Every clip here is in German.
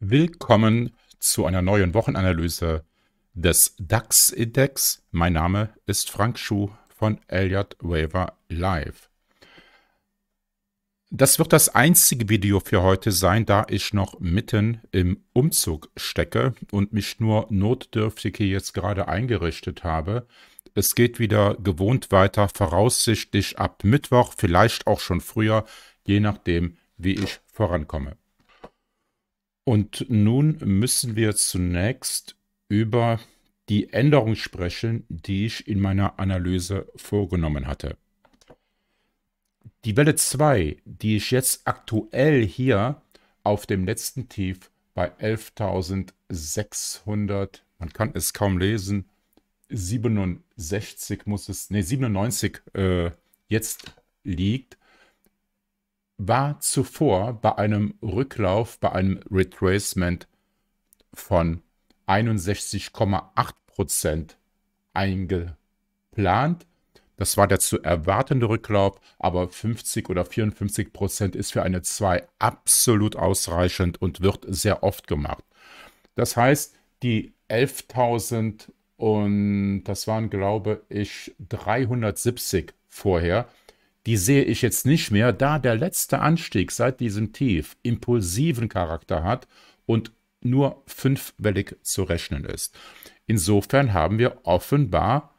Willkommen zu einer neuen Wochenanalyse des DAX-Index. Mein Name ist Frank Schuh von Elliott Waver Live. Das wird das einzige Video für heute sein, da ich noch mitten im Umzug stecke und mich nur notdürftig hier jetzt gerade eingerichtet habe. Es geht wieder gewohnt weiter, voraussichtlich ab Mittwoch, vielleicht auch schon früher, je nachdem, wie ich vorankomme. Und nun müssen wir zunächst über die Änderung sprechen, die ich in meiner Analyse vorgenommen hatte. Die Welle 2, die ich jetzt aktuell hier auf dem letzten Tief bei 11.600, man kann es kaum lesen, 67 muss es, nee, 97 äh, jetzt liegt, war zuvor bei einem Rücklauf, bei einem Retracement von 61,8 eingeplant. Das war der zu erwartende Rücklauf, aber 50 oder 54 Prozent ist für eine 2 absolut ausreichend und wird sehr oft gemacht. Das heißt, die 11.000 und das waren, glaube ich, 370 vorher die sehe ich jetzt nicht mehr, da der letzte Anstieg seit diesem Tief impulsiven Charakter hat und nur fünfwellig zu rechnen ist. Insofern haben wir offenbar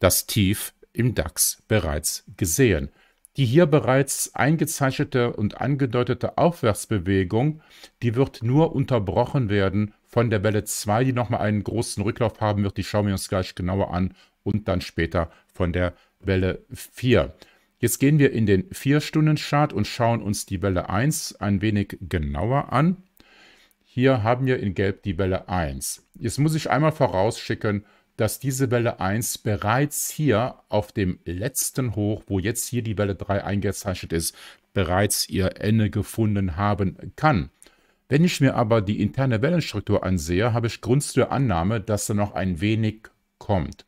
das Tief im DAX bereits gesehen. Die hier bereits eingezeichnete und angedeutete Aufwärtsbewegung, die wird nur unterbrochen werden von der Welle 2, die nochmal einen großen Rücklauf haben wird. Die schauen wir uns gleich genauer an und dann später von der Welle 4. Jetzt gehen wir in den 4-Stunden-Chart und schauen uns die Welle 1 ein wenig genauer an. Hier haben wir in Gelb die Welle 1. Jetzt muss ich einmal vorausschicken, dass diese Welle 1 bereits hier auf dem letzten Hoch, wo jetzt hier die Welle 3 eingezeichnet ist, bereits ihr Ende gefunden haben kann. Wenn ich mir aber die interne Wellenstruktur ansehe, habe ich Grund zur Annahme, dass da noch ein wenig kommt.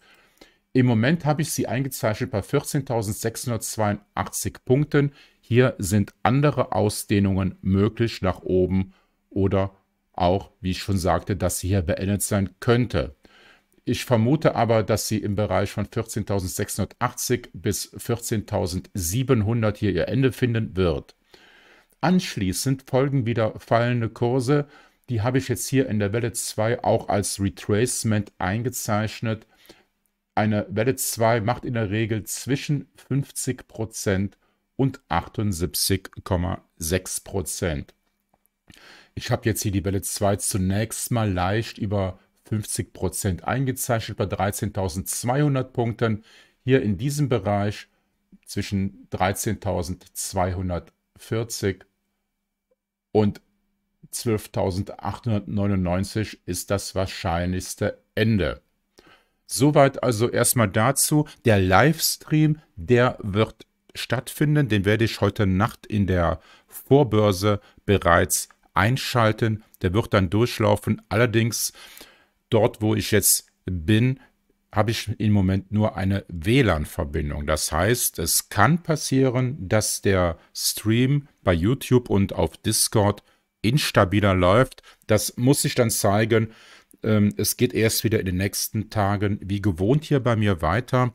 Im Moment habe ich sie eingezeichnet bei 14.682 Punkten. Hier sind andere Ausdehnungen möglich nach oben oder auch, wie ich schon sagte, dass sie hier beendet sein könnte. Ich vermute aber, dass sie im Bereich von 14.680 bis 14.700 hier ihr Ende finden wird. Anschließend folgen wieder fallende Kurse. Die habe ich jetzt hier in der Welle 2 auch als Retracement eingezeichnet eine Welle 2 macht in der Regel zwischen 50% und 78,6%. Ich habe jetzt hier die Welle 2 zunächst mal leicht über 50% eingezeichnet bei 13.200 Punkten. Hier in diesem Bereich zwischen 13.240 und 12.899 ist das wahrscheinlichste Ende. Soweit also erstmal dazu. Der Livestream, der wird stattfinden. Den werde ich heute Nacht in der Vorbörse bereits einschalten. Der wird dann durchlaufen. Allerdings dort, wo ich jetzt bin, habe ich im Moment nur eine WLAN-Verbindung. Das heißt, es kann passieren, dass der Stream bei YouTube und auf Discord instabiler läuft. Das muss ich dann zeigen, ähm, es geht erst wieder in den nächsten Tagen wie gewohnt hier bei mir weiter.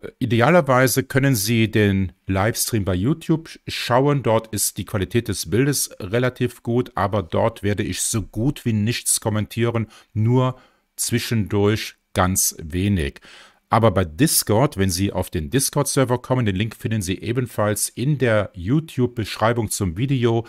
Äh, idealerweise können Sie den Livestream bei YouTube schauen. Dort ist die Qualität des Bildes relativ gut, aber dort werde ich so gut wie nichts kommentieren, nur zwischendurch ganz wenig. Aber bei Discord, wenn Sie auf den Discord-Server kommen, den Link finden Sie ebenfalls in der YouTube-Beschreibung zum Video.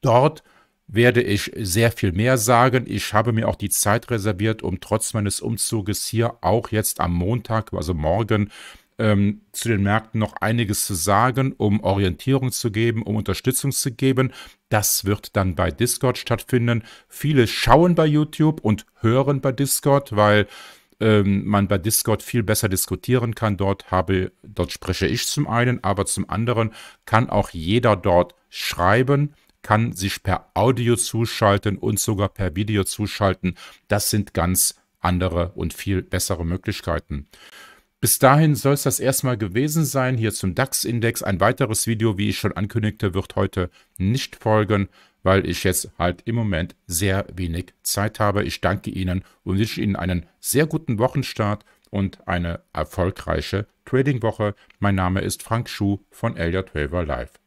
Dort werde ich sehr viel mehr sagen. Ich habe mir auch die Zeit reserviert, um trotz meines Umzuges hier auch jetzt am Montag, also morgen, ähm, zu den Märkten noch einiges zu sagen, um Orientierung zu geben, um Unterstützung zu geben. Das wird dann bei Discord stattfinden. Viele schauen bei YouTube und hören bei Discord, weil ähm, man bei Discord viel besser diskutieren kann. Dort habe, dort spreche ich zum einen, aber zum anderen kann auch jeder dort schreiben kann sich per Audio zuschalten und sogar per Video zuschalten. Das sind ganz andere und viel bessere Möglichkeiten. Bis dahin soll es das erstmal gewesen sein. Hier zum DAX-Index. Ein weiteres Video, wie ich schon ankündigte, wird heute nicht folgen, weil ich jetzt halt im Moment sehr wenig Zeit habe. Ich danke Ihnen und wünsche Ihnen einen sehr guten Wochenstart und eine erfolgreiche Trading-Woche. Mein Name ist Frank Schuh von Elliott Traver Live.